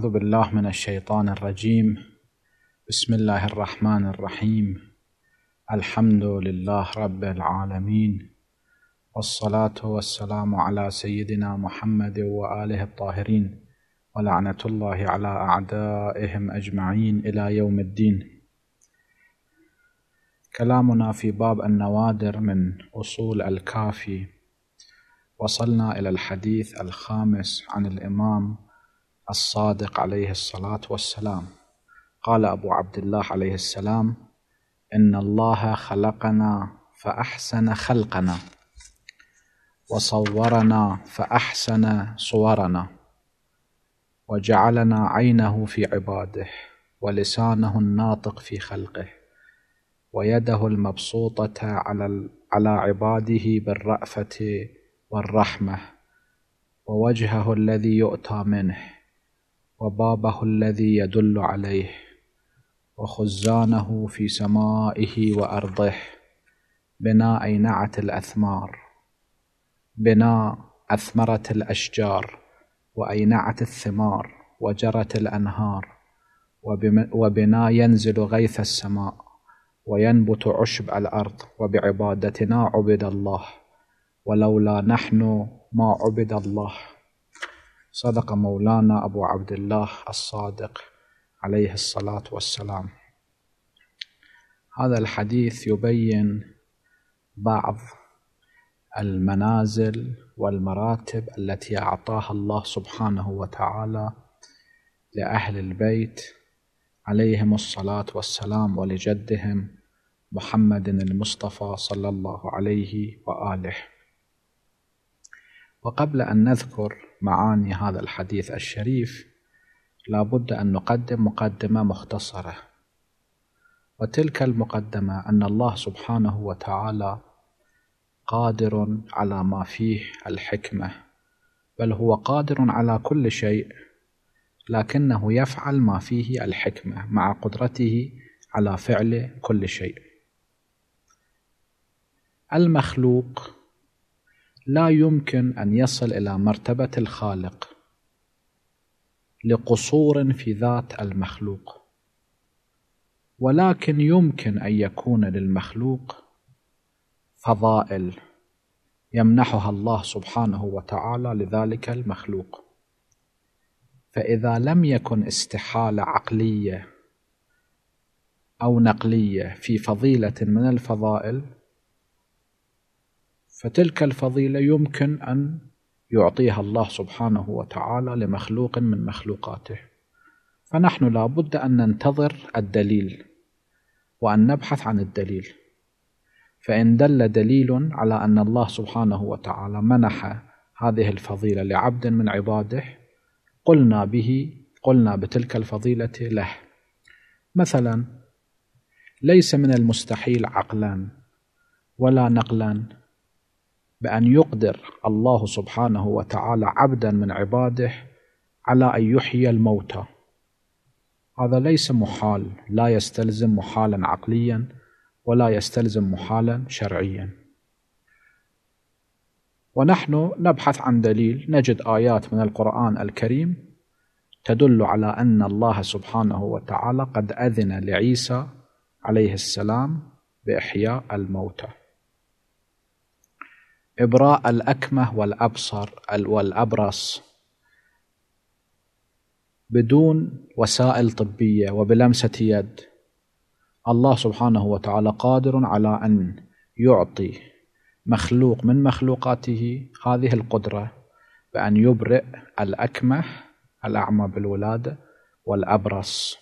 أعوذ بالله من الشيطان الرجيم بسم الله الرحمن الرحيم الحمد لله رب العالمين والصلاة والسلام على سيدنا محمد وآله الطاهرين ولعنة الله على أعدائهم أجمعين إلى يوم الدين كلامنا في باب النوادر من أصول الكافي وصلنا إلى الحديث الخامس عن الإمام الصادق عليه الصلاة والسلام قال أبو عبد الله عليه السلام إن الله خلقنا فأحسن خلقنا وصورنا فأحسن صورنا وجعلنا عينه في عباده ولسانه الناطق في خلقه ويده المبسوطة على على عباده بالرأفة والرحمة ووجهه الذي يؤتى منه وبابه الذي يدل عليه وخزانه في سمائه وأرضه بنا أينعة الأثمار بنا أثمرت الأشجار وأينعت الثمار وجرت الأنهار وبنا ينزل غيث السماء وينبت عشب الأرض وبعبادتنا عبد الله ولولا نحن ما عبد الله صدق مولانا أبو عبد الله الصادق عليه الصلاة والسلام هذا الحديث يبين بعض المنازل والمراتب التي أعطاها الله سبحانه وتعالى لأهل البيت عليهم الصلاة والسلام ولجدهم محمد المصطفى صلى الله عليه وآله وقبل أن نذكر معاني هذا الحديث الشريف لابد أن نقدم مقدمة مختصرة وتلك المقدمة أن الله سبحانه وتعالى قادر على ما فيه الحكمة بل هو قادر على كل شيء لكنه يفعل ما فيه الحكمة مع قدرته على فعل كل شيء المخلوق لا يمكن أن يصل إلى مرتبة الخالق لقصور في ذات المخلوق ولكن يمكن أن يكون للمخلوق فضائل يمنحها الله سبحانه وتعالى لذلك المخلوق فإذا لم يكن استحالة عقلية أو نقلية في فضيلة من الفضائل فتلك الفضيلة يمكن أن يعطيها الله سبحانه وتعالى لمخلوق من مخلوقاته فنحن لا بد أن ننتظر الدليل وأن نبحث عن الدليل فإن دل دليل على أن الله سبحانه وتعالى منح هذه الفضيلة لعبد من عباده قلنا به قلنا بتلك الفضيلة له مثلا ليس من المستحيل عقلا ولا نقلا بأن يقدر الله سبحانه وتعالى عبدا من عباده على أن يحيي الموتى هذا ليس محال لا يستلزم محالا عقليا ولا يستلزم محالا شرعيا ونحن نبحث عن دليل نجد آيات من القرآن الكريم تدل على أن الله سبحانه وتعالى قد أذن لعيسى عليه السلام بإحياء الموتى إبراء الأكمه والأبصر والأبرص بدون وسائل طبية وبلمسة يد الله سبحانه وتعالى قادر على أن يعطي مخلوق من مخلوقاته هذه القدرة بأن يبرئ الأكمه الأعمى بالولادة والأبرص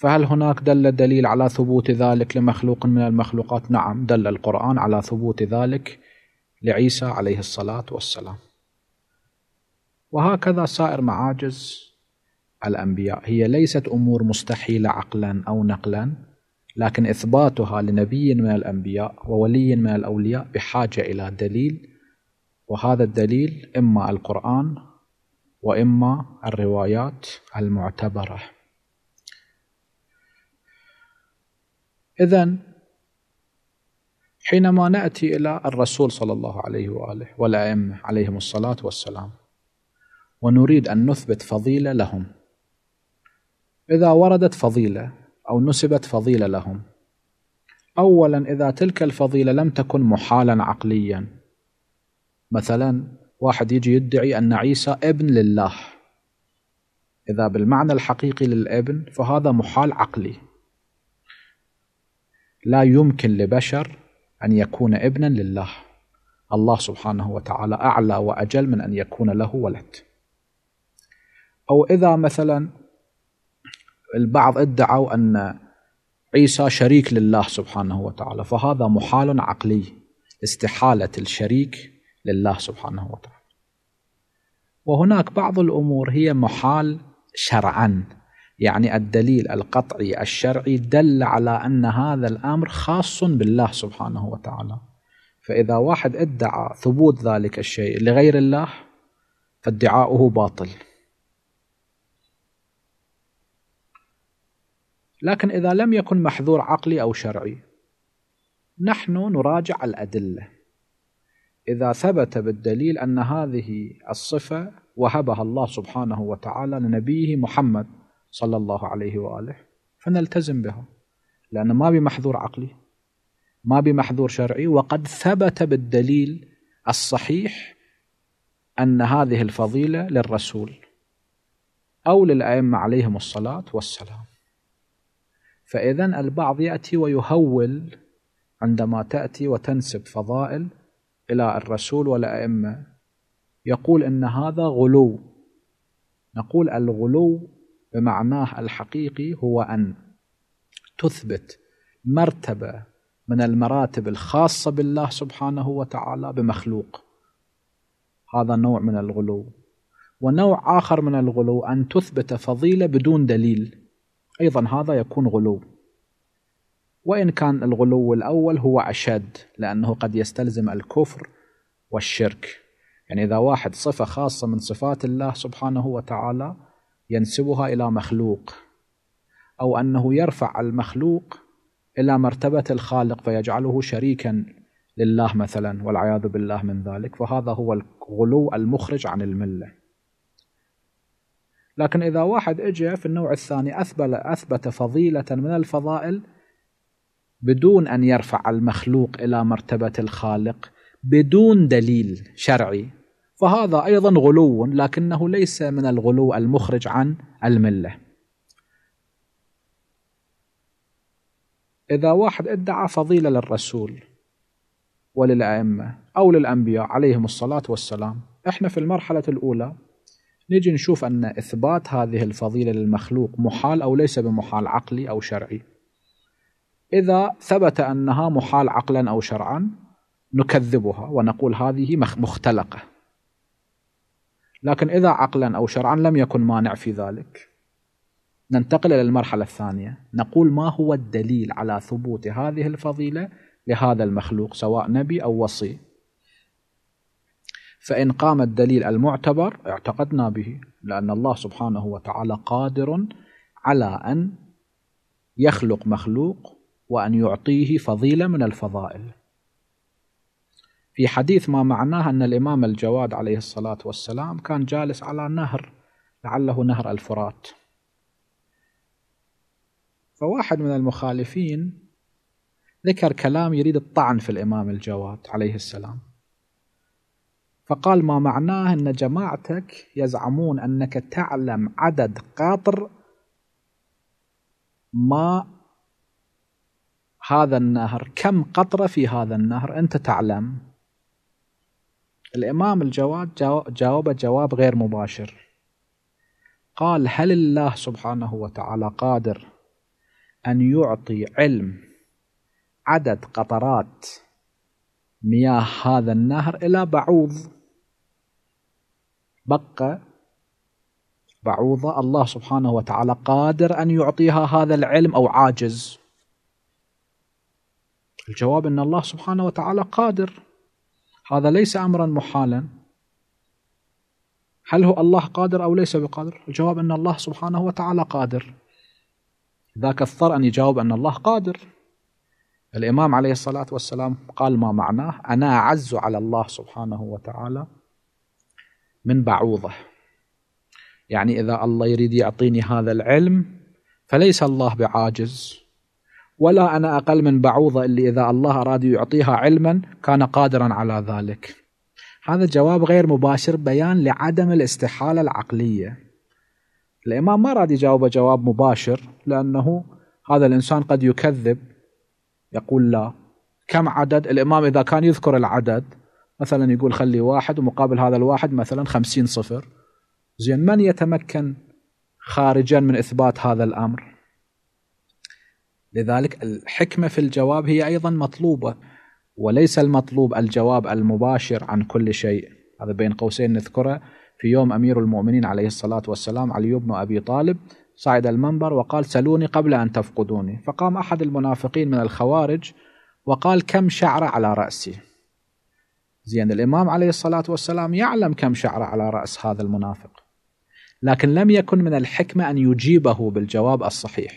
فهل هناك دل دليل على ثبوت ذلك لمخلوق من المخلوقات نعم دل القرآن على ثبوت ذلك لعيسى عليه الصلاة والسلام وهكذا سائر معاجز الأنبياء هي ليست أمور مستحيلة عقلا أو نقلا لكن إثباتها لنبي من الأنبياء وولي من الأولياء بحاجة إلى دليل وهذا الدليل إما القرآن وإما الروايات المعتبرة إذا حينما نأتي إلى الرسول صلى الله عليه وآله والأئمة عليهم الصلاة والسلام ونريد أن نثبت فضيلة لهم إذا وردت فضيلة أو نسبت فضيلة لهم أولا إذا تلك الفضيلة لم تكن محالا عقليا مثلا واحد يجي يدعي أن عيسى ابن لله إذا بالمعنى الحقيقي للابن فهذا محال عقلي لا يمكن لبشر أن يكون ابنا لله الله سبحانه وتعالى أعلى وأجل من أن يكون له ولد أو إذا مثلا البعض ادعوا أن عيسى شريك لله سبحانه وتعالى فهذا محال عقلي استحالة الشريك لله سبحانه وتعالى وهناك بعض الأمور هي محال شرعا يعني الدليل القطعي الشرعي دل على أن هذا الأمر خاص بالله سبحانه وتعالى فإذا واحد ادعى ثبوت ذلك الشيء لغير الله فادعاؤه باطل لكن إذا لم يكن محذور عقلي أو شرعي نحن نراجع الأدلة إذا ثبت بالدليل أن هذه الصفة وهبها الله سبحانه وتعالى لنبيه محمد صلى الله عليه وآله فنلتزم بها لان ما بمحظور عقلي ما بمحظور شرعي وقد ثبت بالدليل الصحيح أن هذه الفضيلة للرسول أو للأئمة عليهم الصلاة والسلام فإذا البعض يأتي ويهول عندما تأتي وتنسب فضائل إلى الرسول والأئمة يقول إن هذا غلو نقول الغلو بمعناه الحقيقي هو أن تثبت مرتبة من المراتب الخاصة بالله سبحانه وتعالى بمخلوق هذا نوع من الغلو ونوع آخر من الغلو أن تثبت فضيلة بدون دليل أيضا هذا يكون غلو وإن كان الغلو الأول هو أشد لأنه قد يستلزم الكفر والشرك يعني إذا واحد صفة خاصة من صفات الله سبحانه وتعالى ينسبها إلى مخلوق أو أنه يرفع المخلوق إلى مرتبة الخالق فيجعله شريكا لله مثلا والعياذ بالله من ذلك فهذا هو الغلو المخرج عن المله. لكن اذا واحد اجى في النوع الثاني اثبت اثبت فضيله من الفضائل بدون ان يرفع المخلوق الى مرتبه الخالق بدون دليل شرعي فهذا أيضا غلو لكنه ليس من الغلو المخرج عن الملة إذا واحد ادعى فضيلة للرسول وللأئمة أو للأنبياء عليهم الصلاة والسلام إحنا في المرحلة الأولى نجي نشوف أن إثبات هذه الفضيلة للمخلوق محال أو ليس بمحال عقلي أو شرعي إذا ثبت أنها محال عقلا أو شرعا نكذبها ونقول هذه مختلقة لكن إذا عقلا أو شرعا لم يكن مانع في ذلك ننتقل إلى المرحلة الثانية نقول ما هو الدليل على ثبوت هذه الفضيلة لهذا المخلوق سواء نبي أو وصي فإن قام الدليل المعتبر اعتقدنا به لأن الله سبحانه وتعالى قادر على أن يخلق مخلوق وأن يعطيه فضيلة من الفضائل في حديث ما معناه أن الإمام الجواد عليه الصلاة والسلام كان جالس على نهر لعله نهر الفرات فواحد من المخالفين ذكر كلام يريد الطعن في الإمام الجواد عليه السلام فقال ما معناه أن جماعتك يزعمون أنك تعلم عدد قطر ما هذا النهر كم قطرة في هذا النهر أنت تعلم الإمام الجواد جاوبه جواب غير مباشر قال هل الله سبحانه وتعالى قادر أن يعطي علم عدد قطرات مياه هذا النهر إلى بعوض بقى بعوضة الله سبحانه وتعالى قادر أن يعطيها هذا العلم أو عاجز الجواب أن الله سبحانه وتعالى قادر هذا ليس أمرا محالا هل هو الله قادر أو ليس بقادر الجواب أن الله سبحانه وتعالى قادر ذاك اضطر أن يجاوب أن الله قادر الإمام عليه الصلاة والسلام قال ما معناه أنا أعز على الله سبحانه وتعالى من بعوضة يعني إذا الله يريد يعطيني هذا العلم فليس الله بعاجز ولا أنا أقل من بعوضة اللي إذا الله أراد يعطيها علما كان قادرا على ذلك هذا جواب غير مباشر بيان لعدم الاستحالة العقلية الإمام ما راد يجاوبه جواب مباشر لأنه هذا الإنسان قد يكذب يقول لا كم عدد الإمام إذا كان يذكر العدد مثلا يقول خلي واحد ومقابل هذا الواحد مثلا خمسين صفر زين من يتمكن خارجا من إثبات هذا الأمر لذلك الحكمة في الجواب هي أيضا مطلوبة وليس المطلوب الجواب المباشر عن كل شيء هذا بين قوسين نذكره في يوم أمير المؤمنين عليه الصلاة والسلام علي بن أبي طالب صعد المنبر وقال سلوني قبل أن تفقدوني فقام أحد المنافقين من الخوارج وقال كم شعرة على رأسي زين الإمام عليه الصلاة والسلام يعلم كم شعرة على رأس هذا المنافق لكن لم يكن من الحكمة أن يجيبه بالجواب الصحيح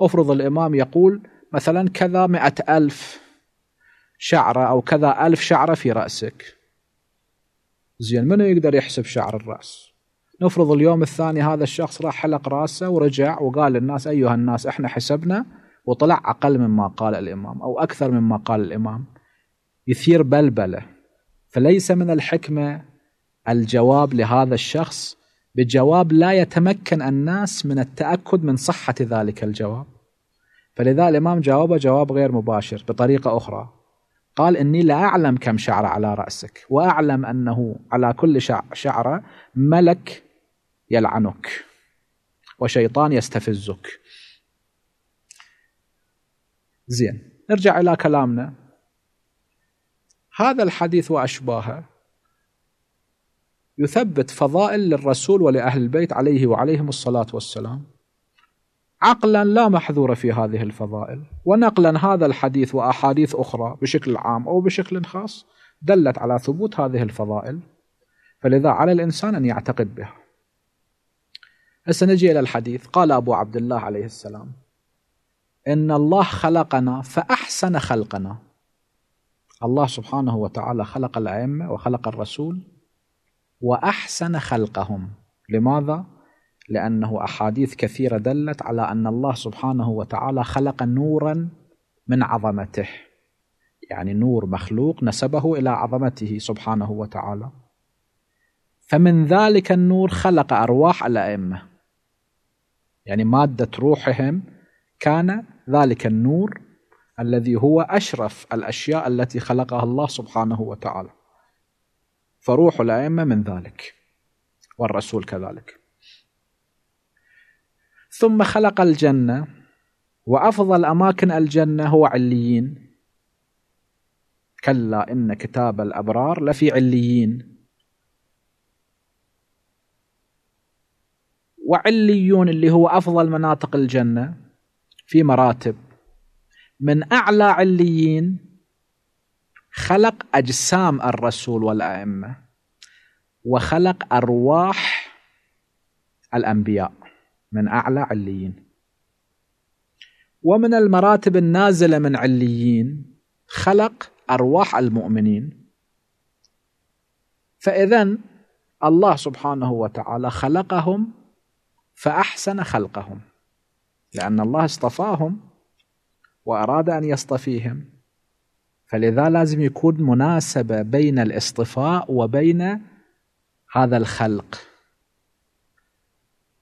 افرض الامام يقول مثلا كذا مئة ألف شعرة أو كذا ألف شعرة في رأسك زين منو يقدر يحسب شعر الرأس نفرض اليوم الثاني هذا الشخص راح حلق راسه ورجع وقال للناس أيها الناس احنا حسبنا وطلع أقل مما قال الإمام أو أكثر مما قال الإمام يثير بلبلة فليس من الحكمة الجواب لهذا الشخص بجواب لا يتمكن الناس من التأكد من صحة ذلك الجواب فلذا الإمام جاوبه جواب غير مباشر بطريقة أخرى قال إني لا أعلم كم شعر على رأسك وأعلم أنه على كل شعرة ملك يلعنك وشيطان يستفزك زين نرجع إلى كلامنا هذا الحديث وأشباهه يثبت فضائل للرسول ولأهل البيت عليه وعليهم الصلاة والسلام عقلا لا محذور في هذه الفضائل ونقلا هذا الحديث وأحاديث أخرى بشكل عام أو بشكل خاص دلت على ثبوت هذه الفضائل فلذا على الإنسان أن يعتقد بها هسه نجي إلى الحديث قال أبو عبد الله عليه السلام إن الله خلقنا فأحسن خلقنا الله سبحانه وتعالى خلق الأئمة وخلق الرسول واحسن خلقهم لماذا لانه احاديث كثيره دلت على ان الله سبحانه وتعالى خلق نورا من عظمته يعني نور مخلوق نسبه الى عظمته سبحانه وتعالى فمن ذلك النور خلق ارواح الائمه يعني ماده روحهم كان ذلك النور الذي هو اشرف الاشياء التي خلقها الله سبحانه وتعالى فروح الأئمة من ذلك والرسول كذلك ثم خلق الجنة وأفضل أماكن الجنة هو عليين كلا إن كتاب الأبرار لفي عليين وعليون اللي هو أفضل مناطق الجنة في مراتب من أعلى عليين خلق أجسام الرسول والأئمة وخلق أرواح الأنبياء من أعلى عليين ومن المراتب النازلة من عليين خلق أرواح المؤمنين فإذا الله سبحانه وتعالى خلقهم فأحسن خلقهم لأن الله اصطفاهم وأراد أن يصطفيهم فلذا لازم يكون مناسبة بين الاصطفاء وبين هذا الخلق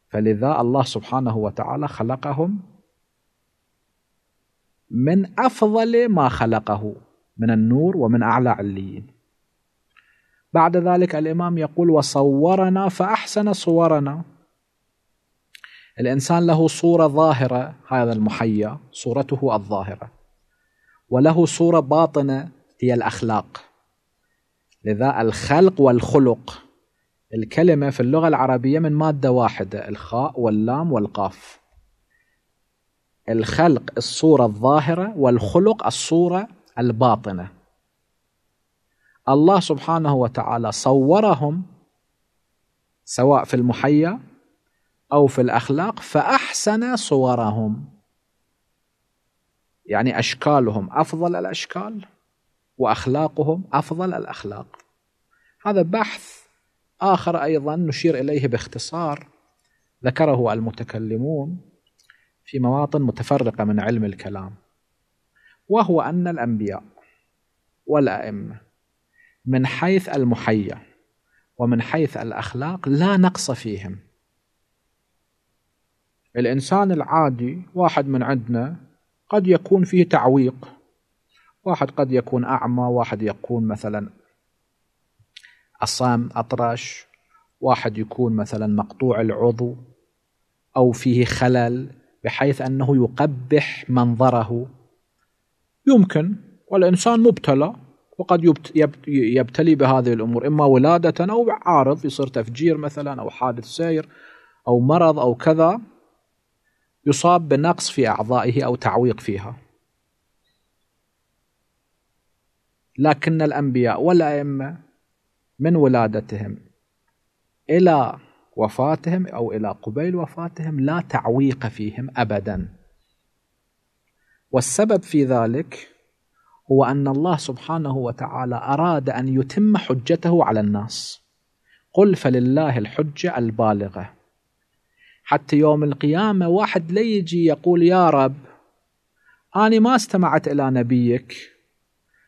فلذا الله سبحانه وتعالى خلقهم من أفضل ما خلقه من النور ومن أعلى عليين بعد ذلك الإمام يقول وصورنا فأحسن صورنا الإنسان له صورة ظاهرة هذا المحيا صورته الظاهرة وله صورة باطنة هي الأخلاق لذا الخلق والخلق الكلمة في اللغة العربية من مادة واحدة الخاء واللام والقاف الخلق الصورة الظاهرة والخلق الصورة الباطنة الله سبحانه وتعالى صورهم سواء في المحيا أو في الأخلاق فأحسن صورهم يعني أشكالهم أفضل الأشكال وأخلاقهم أفضل الأخلاق هذا بحث آخر أيضا نشير إليه باختصار ذكره المتكلمون في مواطن متفرقة من علم الكلام وهو أن الأنبياء والأئمة من حيث المحية ومن حيث الأخلاق لا نقص فيهم الإنسان العادي واحد من عندنا قد يكون فيه تعويق واحد قد يكون أعمى واحد يكون مثلا أصام أطرش واحد يكون مثلا مقطوع العضو أو فيه خلل بحيث أنه يقبح منظره يمكن والإنسان مبتلى وقد يبتلي بهذه الأمور إما ولادة أو عارض يصير تفجير مثلا أو حادث سير أو مرض أو كذا يصاب بنقص في أعضائه أو تعويق فيها لكن الأنبياء والأئمة من ولادتهم إلى وفاتهم أو إلى قبيل وفاتهم لا تعويق فيهم أبدا والسبب في ذلك هو أن الله سبحانه وتعالى أراد أن يتم حجته على الناس قل فلله الحجة البالغة حتى يوم القيامة واحد لا يجي يقول يا رب أنا ما استمعت إلى نبيك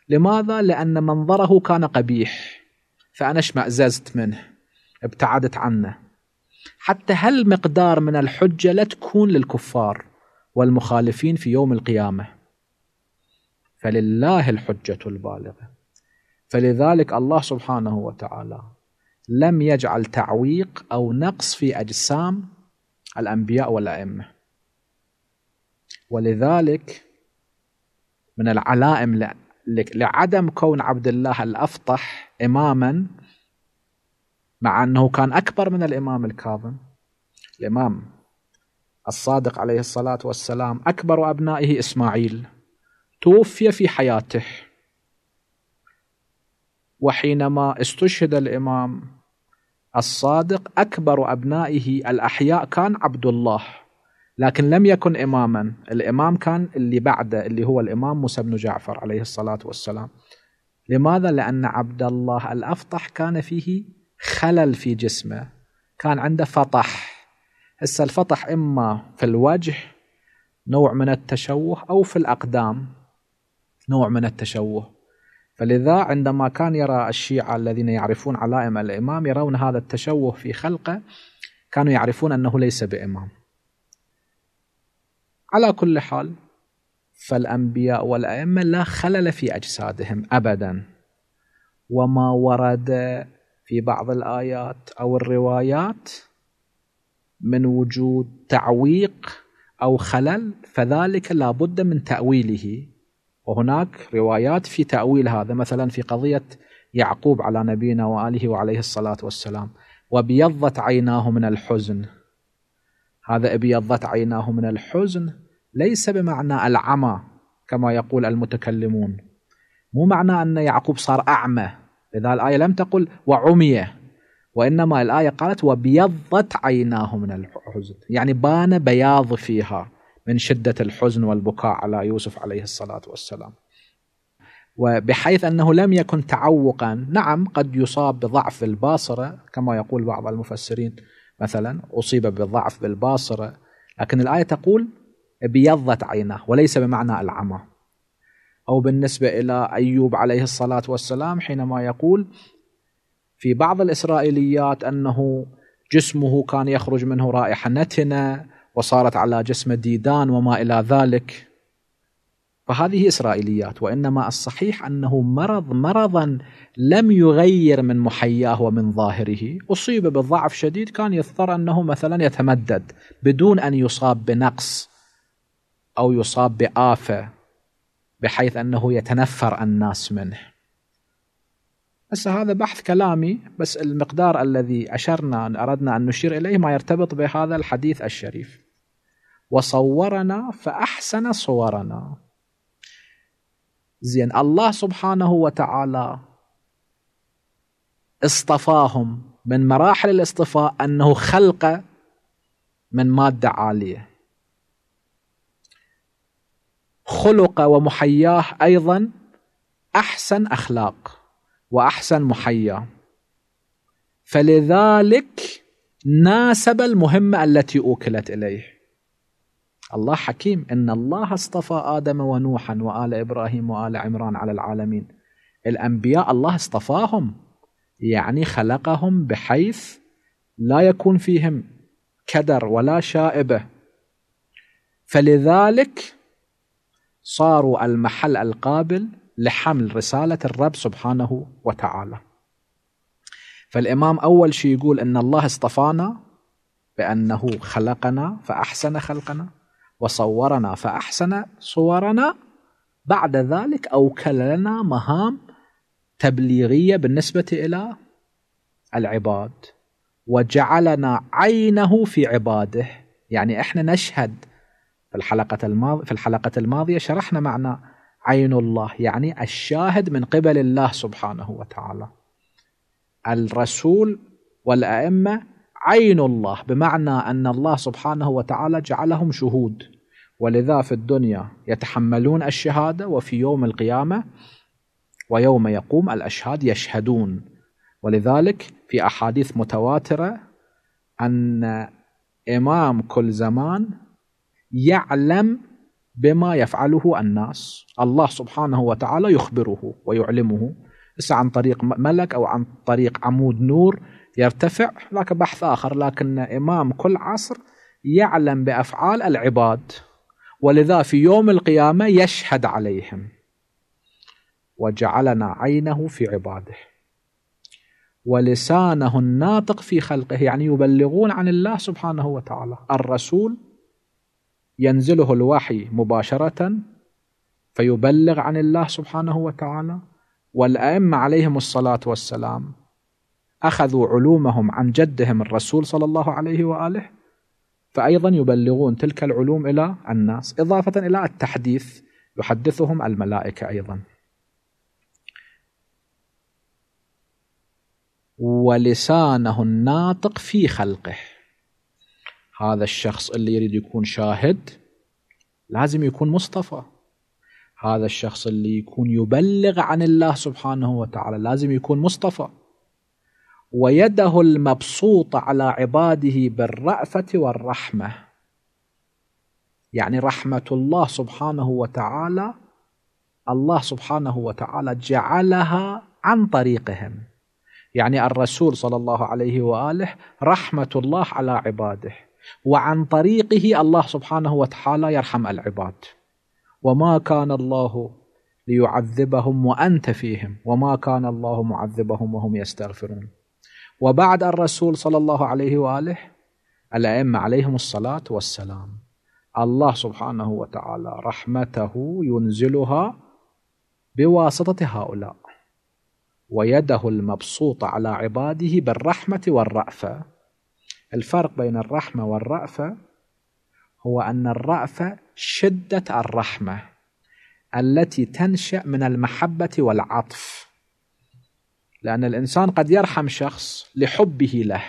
لماذا؟ لأن منظره كان قبيح فأنا اشمأززت منه ابتعدت عنه حتى هالمقدار من الحجة لا تكون للكفار والمخالفين في يوم القيامة فلله الحجة البالغة فلذلك الله سبحانه وتعالى لم يجعل تعويق أو نقص في أجسام الأنبياء والأئمة ولذلك من العلائم لعدم كون عبد الله الأفطح إماما مع أنه كان أكبر من الإمام الكاظم الإمام الصادق عليه الصلاة والسلام أكبر أبنائه إسماعيل توفي في حياته وحينما استشهد الإمام الصادق أكبر أبنائه الأحياء كان عبد الله لكن لم يكن إماما الإمام كان اللي بعده اللي هو الإمام موسى بن جعفر عليه الصلاة والسلام لماذا؟ لأن عبد الله الأفطح كان فيه خلل في جسمه كان عنده فطح هسه الفطح إما في الوجه نوع من التشوه أو في الأقدام نوع من التشوه فلذا عندما كان يرى الشيعة الذين يعرفون علائم الإمام يرون هذا التشوه في خلقه كانوا يعرفون أنه ليس بإمام على كل حال فالأنبياء والأئمة لا خلل في أجسادهم أبدا وما ورد في بعض الآيات أو الروايات من وجود تعويق أو خلل فذلك لا بد من تأويله وهناك روايات في تأويل هذا مثلا في قضية يعقوب على نبينا وآله وعليه الصلاة والسلام وابيضت عيناه من الحزن هذا ابيضت عيناه من الحزن ليس بمعنى العمى كما يقول المتكلمون مو معنى أن يعقوب صار أعمى لذا الآية لم تقل وعمي وإنما الآية قالت وبيضت عيناه من الحزن يعني بان بياض فيها من شدة الحزن والبكاء على يوسف عليه الصلاة والسلام وبحيث أنه لم يكن تعوقا نعم قد يصاب بضعف الباصرة كما يقول بعض المفسرين مثلا أصيب بضعف بالباصرة لكن الآية تقول بيضت عيناه وليس بمعنى العمى أو بالنسبة إلى أيوب عليه الصلاة والسلام حينما يقول في بعض الإسرائيليات أنه جسمه كان يخرج منه رائحة نتنة وصارت على جسم ديدان وما إلى ذلك فهذه إسرائيليات وإنما الصحيح أنه مرض مرضا لم يغير من محياه ومن ظاهره أصيب بضعف شديد كان يضطر أنه مثلا يتمدد بدون أن يصاب بنقص أو يصاب بآفة بحيث أنه يتنفر الناس منه بس هذا بحث كلامي بس المقدار الذي أشرنا أردنا أن نشير إليه ما يرتبط بهذا الحديث الشريف وصورنا فأحسن صورنا زين الله سبحانه وتعالى اصطفاهم من مراحل الاصطفاء أنه خلق من مادة عالية خلق ومحياه أيضا أحسن أخلاق وأحسن محيا فلذلك ناسب المهمة التي أوكلت إليه الله حكيم إن الله اصطفى آدم ونوحا وآل إبراهيم وآل عمران على العالمين الأنبياء الله اصطفاهم يعني خلقهم بحيث لا يكون فيهم كدر ولا شائبة فلذلك صاروا المحل القابل لحمل رسالة الرب سبحانه وتعالى فالإمام أول شيء يقول أن الله اصطفانا بأنه خلقنا فأحسن خلقنا وصورنا فأحسن صورنا بعد ذلك أوكل لنا مهام تبليغية بالنسبة إلى العباد وجعلنا عينه في عباده يعني احنا نشهد في الحلقة الماضية في الحلقة الماضية شرحنا معنى عين الله يعني الشاهد من قبل الله سبحانه وتعالى الرسول والأئمة عين الله بمعنى أن الله سبحانه وتعالى جعلهم شهود ولذا في الدنيا يتحملون الشهادة وفي يوم القيامة ويوم يقوم الأشهاد يشهدون ولذلك في أحاديث متواترة أن إمام كل زمان يعلم بما يفعله الناس الله سبحانه وتعالى يخبره ويعلمه عن طريق ملك أو عن طريق عمود نور يرتفع هناك بحث آخر لكن إمام كل عصر يعلم بأفعال العباد ولذا في يوم القيامة يشهد عليهم وجعلنا عينه في عباده ولسانه الناطق في خلقه يعني يبلغون عن الله سبحانه وتعالى الرسول ينزله الوحي مباشرة فيبلغ عن الله سبحانه وتعالى والأئمة عليهم الصلاة والسلام اخذوا علومهم عن جدهم الرسول صلى الله عليه واله فايضا يبلغون تلك العلوم الى الناس اضافه الى التحديث يحدثهم الملائكه ايضا ولسانه الناطق في خلقه هذا الشخص اللي يريد يكون شاهد لازم يكون مصطفى هذا الشخص اللي يكون يبلغ عن الله سبحانه وتعالى لازم يكون مصطفى ويده المبسوطة على عباده بالرأفة والرحمة يعني رحمة الله سبحانه وتعالى الله سبحانه وتعالى جعلها عن طريقهم يعني الرسول صلى الله عليه وآله رحمة الله على عباده وعن طريقه الله سبحانه وتعالى يرحم العباد وما كان الله ليعذبهم وأنت فيهم وما كان الله معذبهم وهم يستغفرون وبعد الرسول صلى الله عليه وآله الأئمة عليهم الصلاة والسلام الله سبحانه وتعالى رحمته ينزلها بواسطة هؤلاء ويده المبسوطة على عباده بالرحمة والرأفة الفرق بين الرحمة والرأفة هو أن الرأفة شدة الرحمة التي تنشأ من المحبة والعطف لأن الإنسان قد يرحم شخص لحبه له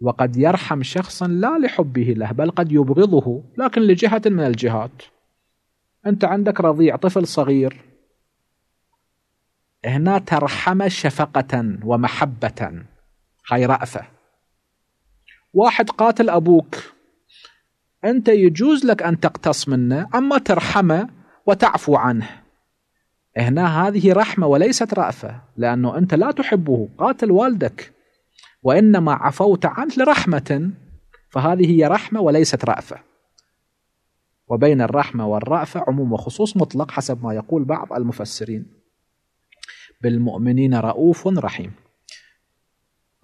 وقد يرحم شخصا لا لحبه له بل قد يبغضه لكن لجهة من الجهات أنت عندك رضيع طفل صغير هنا ترحم شفقة ومحبة هاي رأفة واحد قاتل أبوك أنت يجوز لك أن تقتص منه أما ترحمه وتعفو عنه هنا هذه رحمة وليست رأفة لأنه أنت لا تحبه قاتل والدك وإنما عفوت عنه لرحمة فهذه هي رحمة وليست رأفة وبين الرحمة والرأفة عموم وخصوص مطلق حسب ما يقول بعض المفسرين بالمؤمنين رؤوف رحيم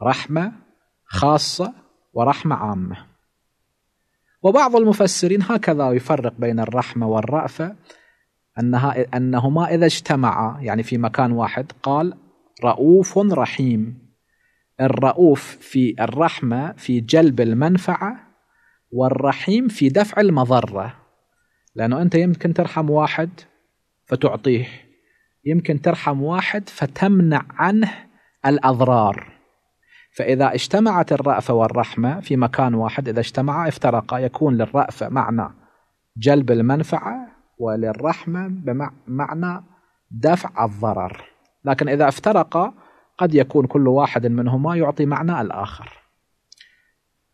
رحمة خاصة ورحمة عامة وبعض المفسرين هكذا يفرق بين الرحمة والرأفة أنها أنهما إذا اجتمعا يعني في مكان واحد قال رؤوف رحيم الرؤوف في الرحمة في جلب المنفعة والرحيم في دفع المضرة لأنه أنت يمكن ترحم واحد فتعطيه يمكن ترحم واحد فتمنع عنه الأضرار فإذا اجتمعت الرأفة والرحمة في مكان واحد إذا اجتمعا افترقا يكون للرأفة معنى جلب المنفعة وللرحمة بمعنى دفع الضرر لكن إذا افترقا قد يكون كل واحد منهما يعطي معنى الآخر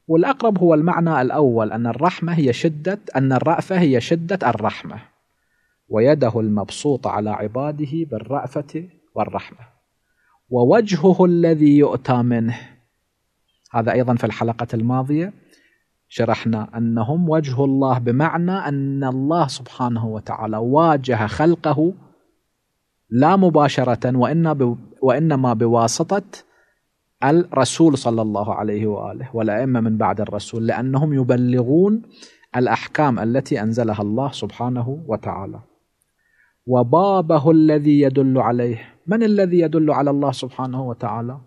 والأقرب هو المعنى الأول أن الرحمة هي شدة أن الرأفة هي شدة الرحمة ويده المبسوطة على عباده بالرأفة والرحمة ووجهه الذي يؤتى منه هذا أيضا في الحلقة الماضية شرحنا انهم وجه الله بمعنى ان الله سبحانه وتعالى واجه خلقه لا مباشره وإن وانما بواسطه الرسول صلى الله عليه واله والائمه من بعد الرسول لانهم يبلغون الاحكام التي انزلها الله سبحانه وتعالى وبابه الذي يدل عليه من الذي يدل على الله سبحانه وتعالى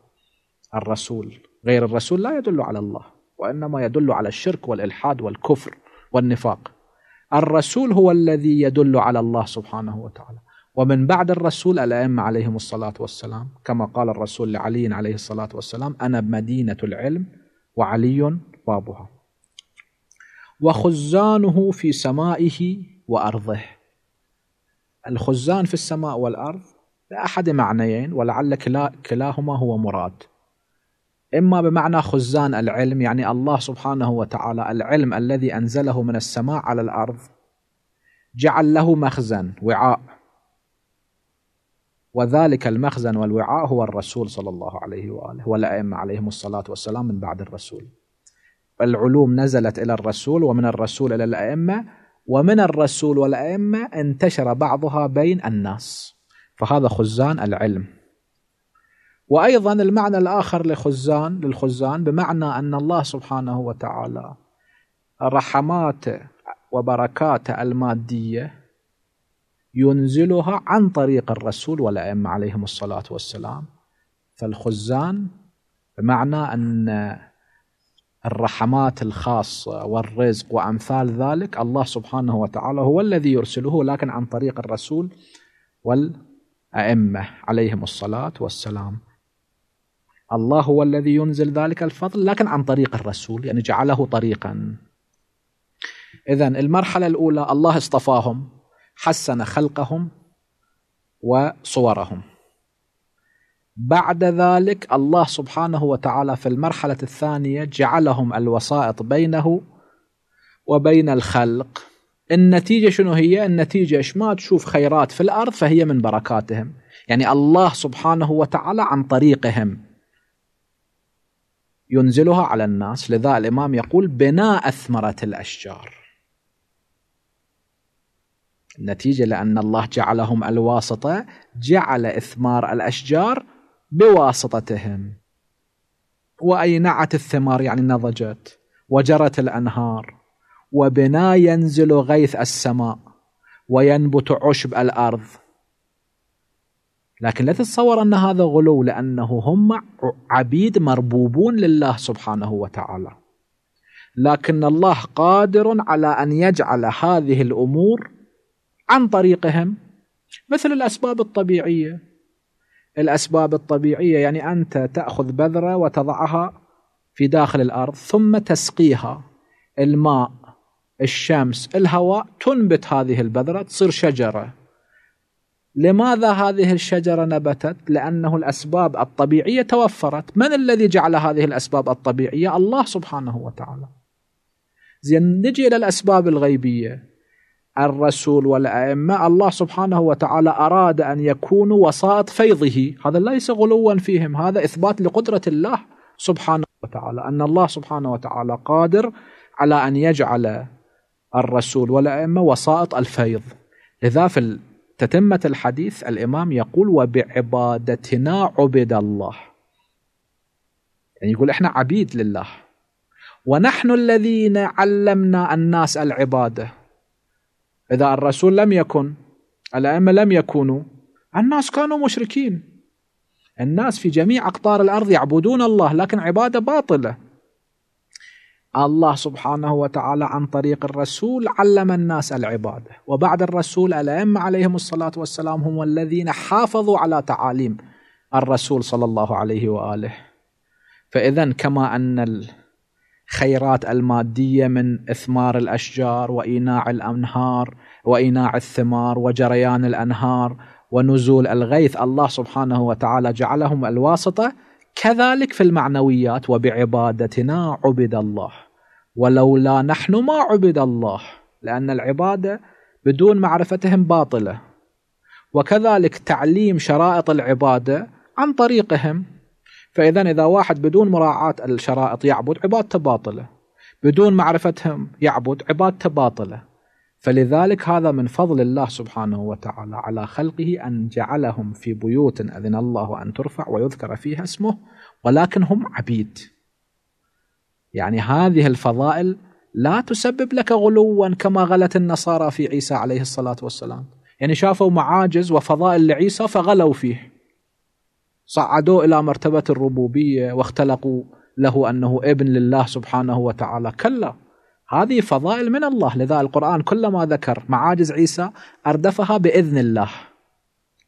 الرسول غير الرسول لا يدل على الله وإنما يدل على الشرك والإلحاد والكفر والنفاق الرسول هو الذي يدل على الله سبحانه وتعالى ومن بعد الرسول الأئمة عليهم الصلاة والسلام كما قال الرسول لعلي عليه الصلاة والسلام أنا مدينة العلم وعلي بابها وخزانه في سمائه وأرضه الخزان في السماء والأرض لأحد معنيين ولعل كلا كلاهما هو مراد إما بمعنى خزان العلم يعني الله سبحانه وتعالى العلم الذي أنزله من السماء على الأرض جعل له مخزن وعاء وذلك المخزن والوعاء هو الرسول صلى الله عليه وآله والأئمة عليهم الصلاة والسلام من بعد الرسول العلوم نزلت إلى الرسول ومن الرسول إلى الأئمة ومن الرسول والأئمة انتشر بعضها بين الناس فهذا خزان العلم وايضا المعنى الاخر لخزان للخزان بمعنى ان الله سبحانه وتعالى رحماته وبركاته الماديه ينزلها عن طريق الرسول والائمه عليهم الصلاه والسلام فالخزان بمعنى ان الرحمات الخاصه والرزق وامثال ذلك الله سبحانه وتعالى هو الذي يرسله لكن عن طريق الرسول والائمه عليهم الصلاه والسلام الله هو الذي ينزل ذلك الفضل لكن عن طريق الرسول يعني جعله طريقا إذا المرحلة الأولى الله اصطفاهم حسن خلقهم وصورهم بعد ذلك الله سبحانه وتعالى في المرحلة الثانية جعلهم الوسائط بينه وبين الخلق النتيجة شنو هي؟ النتيجة إش ما تشوف خيرات في الأرض فهي من بركاتهم يعني الله سبحانه وتعالى عن طريقهم ينزلها على الناس لذا الإمام يقول بناء اثمرت الأشجار النتيجة لأن الله جعلهم الواسطة جعل إثمار الأشجار بواسطتهم وأينعت الثمار يعني نضجت وجرت الأنهار وبنا ينزل غيث السماء وينبت عشب الأرض لكن لا تتصور أن هذا غلو لأنه هم عبيد مربوبون لله سبحانه وتعالى لكن الله قادر على أن يجعل هذه الأمور عن طريقهم مثل الأسباب الطبيعية الأسباب الطبيعية يعني أنت تأخذ بذرة وتضعها في داخل الأرض ثم تسقيها الماء الشمس الهواء تنبت هذه البذرة تصير شجرة لماذا هذه الشجرة نبتت؟ لأنه الأسباب الطبيعية توفرت من الذي جعل هذه الأسباب الطبيعية؟ الله سبحانه وتعالى زين نجي إلى الأسباب الغيبية الرسول والأئمة الله سبحانه وتعالى أراد أن يكونوا وسائط فيضه هذا ليس غلوا فيهم هذا إثبات لقدرة الله سبحانه وتعالى أن الله سبحانه وتعالى قادر على أن يجعل الرسول والأئمة وسائط الفيض لذا في تتمة الحديث الإمام يقول وبعبادتنا عبد الله يعني يقول إحنا عبيد لله ونحن الذين علمنا الناس العبادة إذا الرسول لم يكن الأئمة لم يكونوا الناس كانوا مشركين الناس في جميع أقطار الأرض يعبدون الله لكن عبادة باطلة الله سبحانه وتعالى عن طريق الرسول علم الناس العبادة وبعد الرسول الأئمة عليهم الصلاة والسلام هم الذين حافظوا على تعاليم الرسول صلى الله عليه وآله فإذا كما أن الخيرات المادية من إثمار الأشجار وإيناع الأنهار وإيناع الثمار وجريان الأنهار ونزول الغيث الله سبحانه وتعالى جعلهم الواسطة كذلك في المعنويات وبعبادتنا عبد الله ولولا نحن ما عبد الله لأن العبادة بدون معرفتهم باطلة وكذلك تعليم شرائط العبادة عن طريقهم فإذا إذا واحد بدون مراعاة الشرائط يعبد عبادته باطلة بدون معرفتهم يعبد عبادته باطلة فلذلك هذا من فضل الله سبحانه وتعالى على خلقه أن جعلهم في بيوت أذن الله أن ترفع ويذكر فيها اسمه ولكن هم عبيد يعني هذه الفضائل لا تسبب لك غلوا كما غلت النصارى في عيسى عليه الصلاة والسلام يعني شافوا معاجز وفضائل لعيسى فغلوا فيه صعدوه إلى مرتبة الربوبية واختلقوا له أنه ابن لله سبحانه وتعالى كلا هذه فضائل من الله لذا القرآن كلما ذكر معاجز عيسى أردفها بإذن الله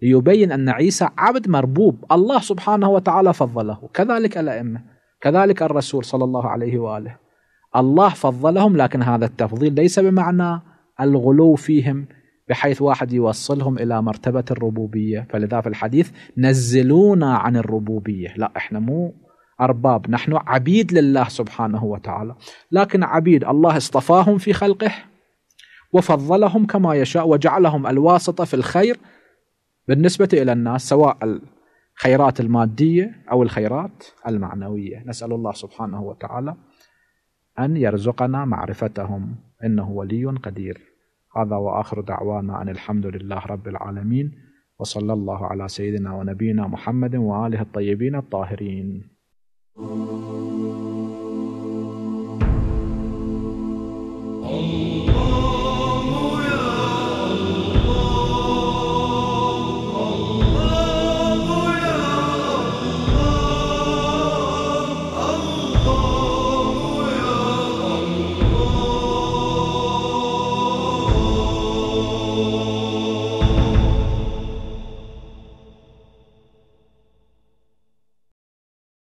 ليبين أن عيسى عبد مربوب الله سبحانه وتعالى فضله كذلك الأئمة كذلك الرسول صلى الله عليه وآله الله فضلهم لكن هذا التفضيل ليس بمعنى الغلو فيهم بحيث واحد يوصلهم الى مرتبه الربوبيه فلذا في الحديث نزلونا عن الربوبيه لا احنا مو أرباب نحن عبيد لله سبحانه وتعالى لكن عبيد الله اصطفاهم في خلقه وفضلهم كما يشاء وجعلهم الواسطة في الخير بالنسبة إلى الناس سواء الخيرات المادية أو الخيرات المعنوية نسأل الله سبحانه وتعالى أن يرزقنا معرفتهم إنه ولي قدير هذا وآخر دعوانا أن الحمد لله رب العالمين وصلى الله على سيدنا ونبينا محمد وآله الطيبين الطاهرين Oh. oh.